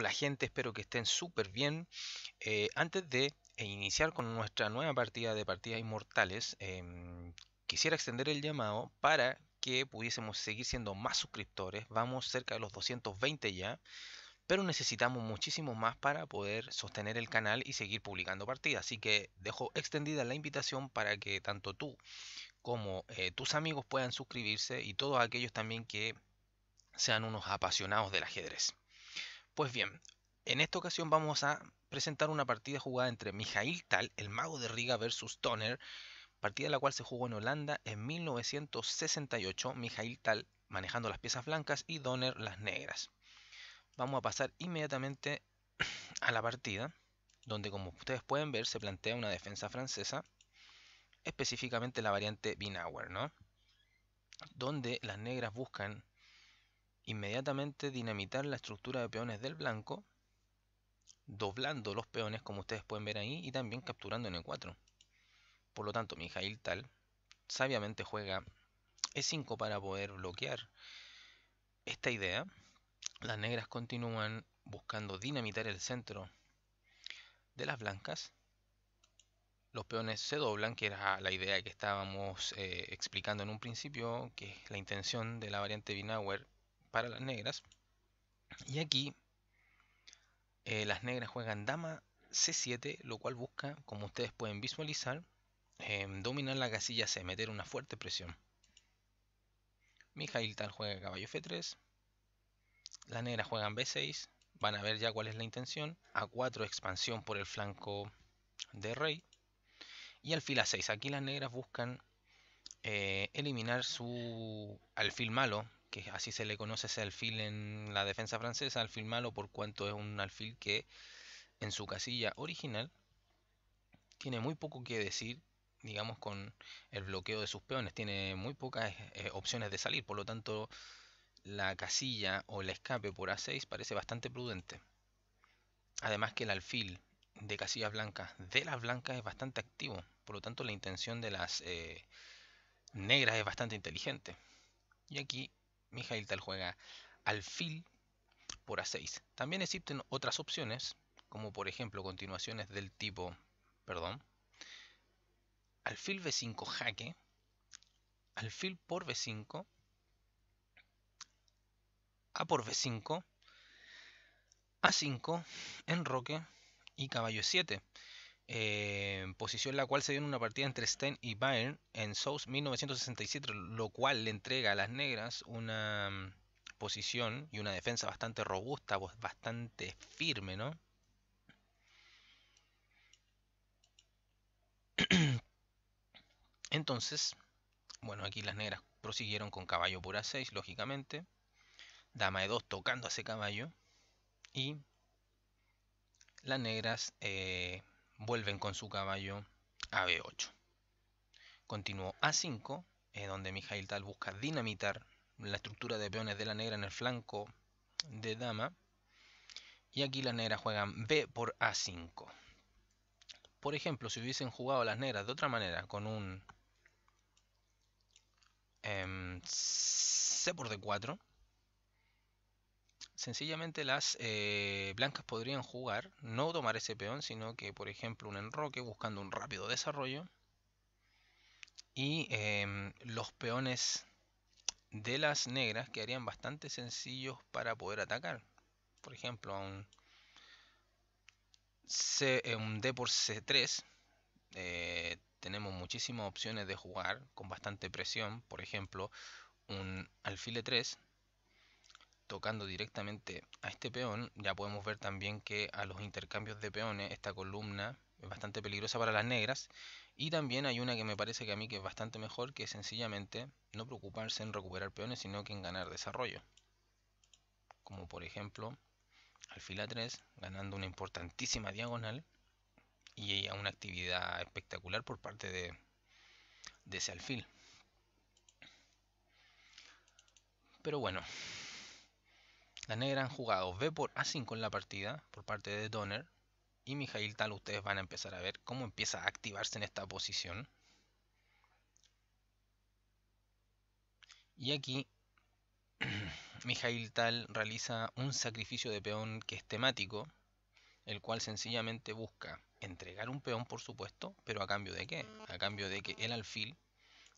Hola gente, espero que estén súper bien. Eh, antes de iniciar con nuestra nueva partida de partidas inmortales, em, quisiera extender el llamado para que pudiésemos seguir siendo más suscriptores. Vamos cerca de los 220 ya, pero necesitamos muchísimo más para poder sostener el canal y seguir publicando partidas. Así que dejo extendida la invitación para que tanto tú como eh, tus amigos puedan suscribirse y todos aquellos también que sean unos apasionados del ajedrez. Pues bien, en esta ocasión vamos a presentar una partida jugada entre Mijail Tal, el mago de Riga versus Donner, partida la cual se jugó en Holanda en 1968, Mijail Tal manejando las piezas blancas y Donner las negras. Vamos a pasar inmediatamente a la partida, donde como ustedes pueden ver se plantea una defensa francesa, específicamente la variante Binauer, ¿no? Donde las negras buscan inmediatamente dinamitar la estructura de peones del blanco, doblando los peones como ustedes pueden ver ahí y también capturando en E4. Por lo tanto, Mijail Tal sabiamente juega E5 para poder bloquear esta idea. Las negras continúan buscando dinamitar el centro de las blancas. Los peones se doblan, que era la idea que estábamos eh, explicando en un principio, que es la intención de la variante Binauer para las negras. Y aquí eh, las negras juegan dama C7, lo cual busca, como ustedes pueden visualizar, em, dominar la casilla C, meter una fuerte presión. Mijail tal juega caballo F3. Las negras juegan B6. Van a ver ya cuál es la intención. A4 expansión por el flanco de rey. Y alfil A6. Aquí las negras buscan eh, eliminar su alfil malo así se le conoce ese alfil en la defensa francesa, alfil malo por cuanto es un alfil que en su casilla original tiene muy poco que decir, digamos, con el bloqueo de sus peones, tiene muy pocas eh, opciones de salir, por lo tanto la casilla o el escape por A6 parece bastante prudente. Además que el alfil de casillas blancas de las blancas es bastante activo, por lo tanto la intención de las eh, negras es bastante inteligente. Y aquí Mijail Tal juega alfil por a6. También existen otras opciones, como por ejemplo continuaciones del tipo, perdón, alfil b5 jaque, alfil por b5, a por b5, a5, enroque y caballo 7 posición posición la cual se dio en una partida entre Sten y Bayern en South 1967, lo cual le entrega a las negras una mm, posición y una defensa bastante robusta, pues, bastante firme, ¿no? Entonces, bueno, aquí las negras prosiguieron con caballo por A6, lógicamente. Dama de 2 tocando a ese caballo. Y las negras eh, vuelven con su caballo a B8. Continuó A5, eh, donde Mijail Tal busca dinamitar la estructura de peones de la negra en el flanco de dama. Y aquí las negras juegan B por A5. Por ejemplo, si hubiesen jugado las negras de otra manera, con un em, C por D4, sencillamente las eh, blancas podrían jugar, no tomar ese peón, sino que por ejemplo un enroque buscando un rápido desarrollo. Y em, los peones de las negras quedarían bastante sencillos para poder atacar. Por ejemplo, a un, eh, D por C3 eh, tenemos muchísimas opciones de jugar con bastante presión. Por ejemplo, un alfil 3 tocando directamente a este peón, ya podemos ver también que a los intercambios de peones esta columna es bastante peligrosa para las negras y también hay una que me parece que a mí que es bastante mejor que sencillamente no preocuparse en recuperar peones sino que en ganar desarrollo como por ejemplo alfil A3 ganando una importantísima diagonal y a una actividad espectacular por parte de ese alfil pero bueno las negras han jugado B por A5 en la partida por parte de Donner. Y Mijail Tal, ustedes van a empezar a ver cómo empieza a activarse en esta posición. Y aquí Mijail Tal realiza un sacrificio de peón que es temático, el cual sencillamente busca entregar un peón, por supuesto, pero a cambio de qué? A cambio de que el alfil,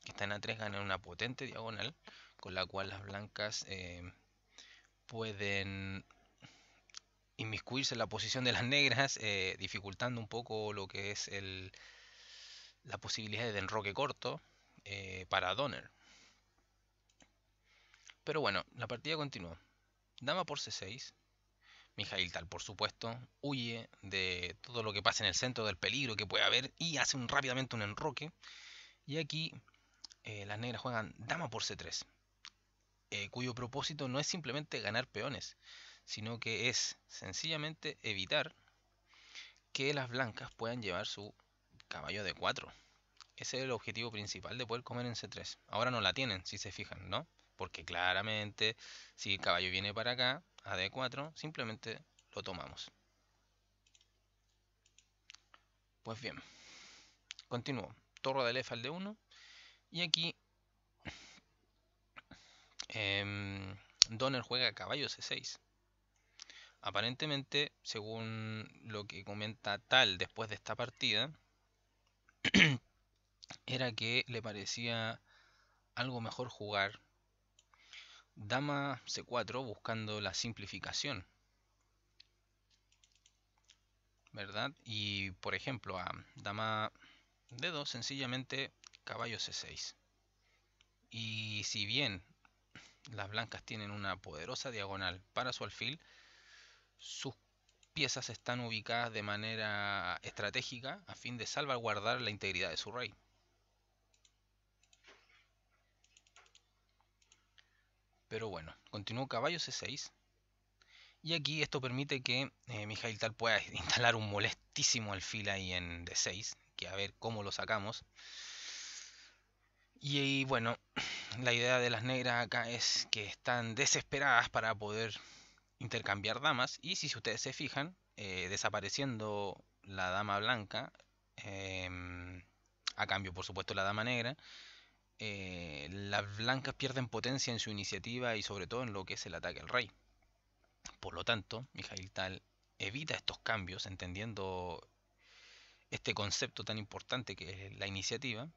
que está en A3, gane una potente diagonal, con la cual las blancas eh, pueden inmiscuirse en la posición de las negras, eh, dificultando un poco lo que es la posibilidad de enroque corto eh, para Donner. Pero bueno, la partida continúa. Dama por C6. Mijail Tal, por supuesto, huye de todo lo que pasa en el centro del peligro que puede haber y hace un, rápidamente un enroque. Y aquí eh, las negras juegan dama por C3. Eh, cuyo propósito no es simplemente ganar peones, sino que es sencillamente evitar que las blancas puedan llevar su caballo de 4. Ese es el objetivo principal de poder comer en C3. Ahora no la tienen, si se fijan, ¿no? Porque claramente, si el caballo viene para acá, a D4, simplemente lo tomamos. Pues bien, continúo. Torre del F al D1. Y aquí Em, Donner juega caballo C6. Aparentemente, según lo que comenta Tal después de esta partida, era que le parecía algo mejor jugar dama C4 buscando la simplificación. ¿Verdad? Y por ejemplo, a dama D2 sencillamente caballo C6. Y si bien las blancas tienen una poderosa diagonal para su alfil. Sus piezas están ubicadas de manera estratégica a fin de salvaguardar la integridad de su rey. Pero bueno, continúo caballo C6. Y aquí esto permite que eh, Mijail Tal pueda instalar un molestísimo alfil ahí en D6. Que a ver cómo lo sacamos. Y, bueno, la idea de las negras acá es que están desesperadas para poder intercambiar damas. Y si ustedes se fijan, eh, desapareciendo la dama blanca, em, a cambio por supuesto la dama negra, eh, las blancas pierden potencia en su iniciativa y sobre todo en lo que es el ataque al rey. Por lo tanto, Mijail Tal evita estos cambios, entendiendo este concepto tan importante que es la iniciativa,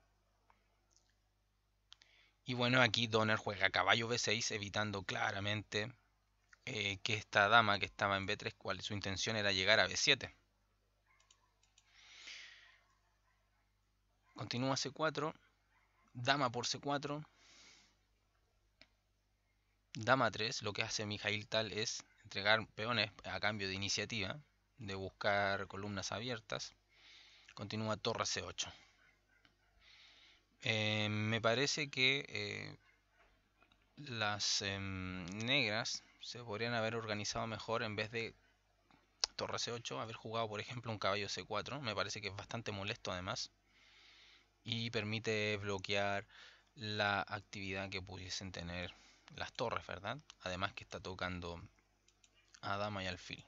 y bueno, aquí Donner juega caballo B6, evitando claramente eh, que esta dama que estaba en B3, cual su intención era llegar a B7. Continúa C4, dama por C4, dama 3, lo que hace Mijail Tal es entregar peones a cambio de iniciativa, de buscar columnas abiertas. Continúa torre C8. Eh, me parece que eh, las em, negras se podrían haber organizado mejor en vez de torre c8, haber jugado por ejemplo un caballo c4, me parece que es bastante molesto además y permite bloquear la actividad que pudiesen tener las torres, ¿verdad? Además que está tocando a dama y alfil.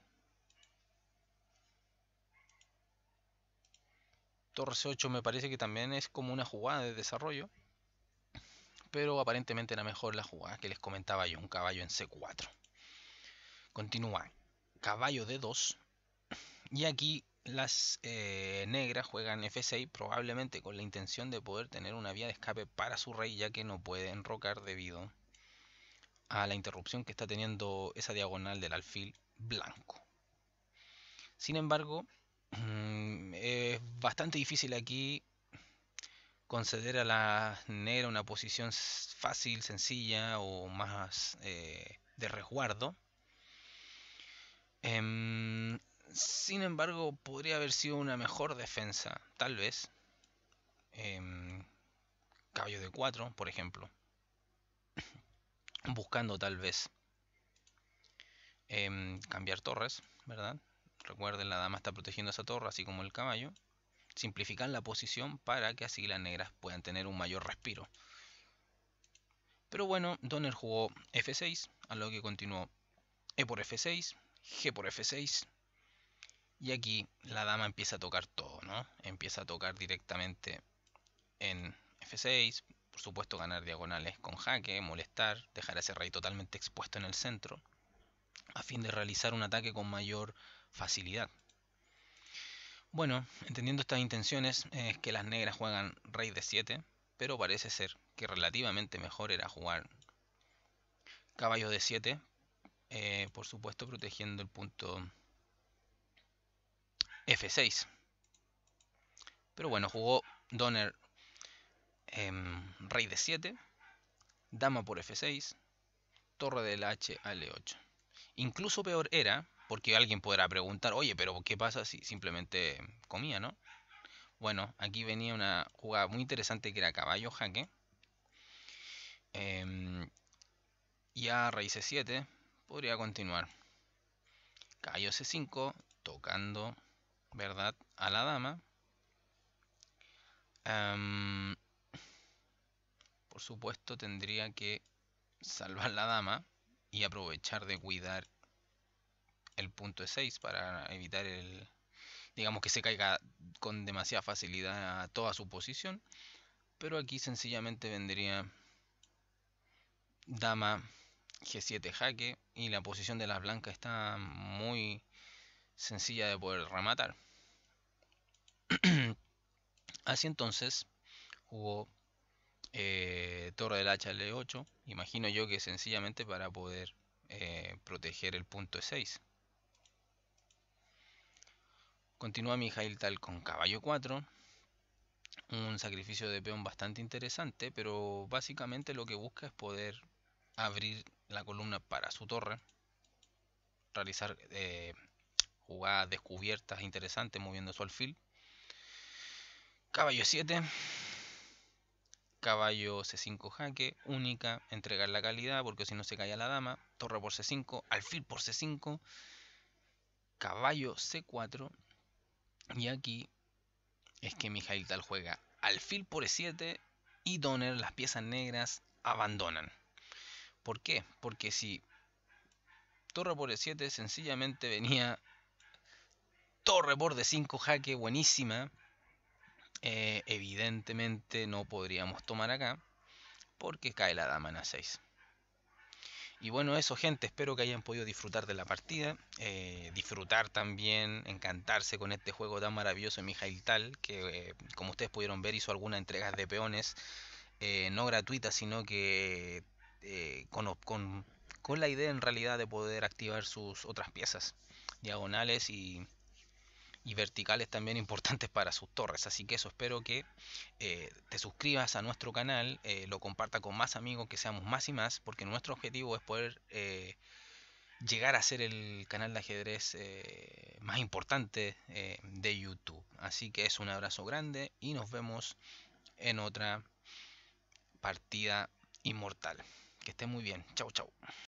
c 8 me parece que también es como una jugada de desarrollo. Pero aparentemente era mejor la jugada que les comentaba yo, un caballo en C4. Continúa. Caballo D2. Y aquí las eh, negras juegan F6 probablemente con la intención de poder tener una vía de escape para su rey ya que no puede enrocar debido a la interrupción que está teniendo esa diagonal del alfil blanco. Sin embargo, Mm, es bastante difícil aquí conceder a la negra una posición fácil, sencilla o más eh, de resguardo. Em, sin embargo, podría haber sido una mejor defensa, tal vez. Em, caballo de 4, por ejemplo. Buscando tal vez em, cambiar torres, ¿verdad? Recuerden, la dama está protegiendo esa torre, así como el caballo. Simplifican la posición para que así las negras puedan tener un mayor respiro. Pero bueno, Donner jugó F6, a lo que continuó E por F6, G por F6. Y aquí la dama empieza a tocar todo, ¿no? Empieza a tocar directamente en F6, por supuesto ganar diagonales con jaque, molestar, dejar a ese rey totalmente expuesto en el centro, a fin de realizar un ataque con mayor facilidad. Bueno, entendiendo estas intenciones, es que las negras juegan rey de 7, pero parece ser que relativamente mejor era jugar caballo de 7, eh, por supuesto protegiendo el punto F6. Pero bueno, jugó Donner em, rey de 7, dama por F6, torre del H al e 8 Incluso peor era porque alguien podrá preguntar, oye, pero ¿qué pasa si simplemente comía, no? Bueno, aquí venía una jugada muy interesante que era caballo jaque. Em, y a raíz c7, podría continuar. Caballo c5, tocando, ¿verdad? A la dama. Em, por supuesto tendría que salvar la dama y aprovechar de cuidar el punto e 6 para evitar el, digamos que se caiga con demasiada facilidad a toda su posición. Pero aquí sencillamente vendría dama g7 jaque y la posición de las blancas está muy sencilla de poder rematar. Así entonces jugó eh, torre del hacha 8 imagino yo que sencillamente para poder eh, proteger el punto E6. Continúa Mijail Tal con caballo 4. Un sacrificio de peón bastante interesante, pero básicamente lo que busca es poder abrir la columna para su torre. Realizar eh, jugadas descubiertas interesantes moviendo su alfil. Caballo 7. Caballo C5 jaque, única, entregar la calidad porque si no se cae la dama. Torre por C5, alfil por C5, caballo C4 y aquí es que Mijail Tal juega alfil por E7 y Donner, las piezas negras, abandonan. ¿Por qué? Porque si torre por E7 sencillamente venía torre por D5 jaque buenísima, eh, evidentemente no podríamos tomar acá porque cae la dama en A6. Y bueno, eso gente, espero que hayan podido disfrutar de la partida, eh, disfrutar también, encantarse con este juego tan maravilloso de Mijail Tal, que eh, como ustedes pudieron ver hizo algunas entregas de peones, eh, no gratuitas, sino que con la idea en realidad de poder activar sus otras piezas diagonales y y verticales también importantes para sus torres. Así que eso espero que eh, te suscribas a nuestro canal, eh, lo comparta con más amigos, que seamos más y más, porque nuestro objetivo es poder eh, llegar a ser el canal de ajedrez más importante de YouTube. Así que es un abrazo grande y nos vemos en otra partida inmortal. Que esté muy bien. Chau, chau.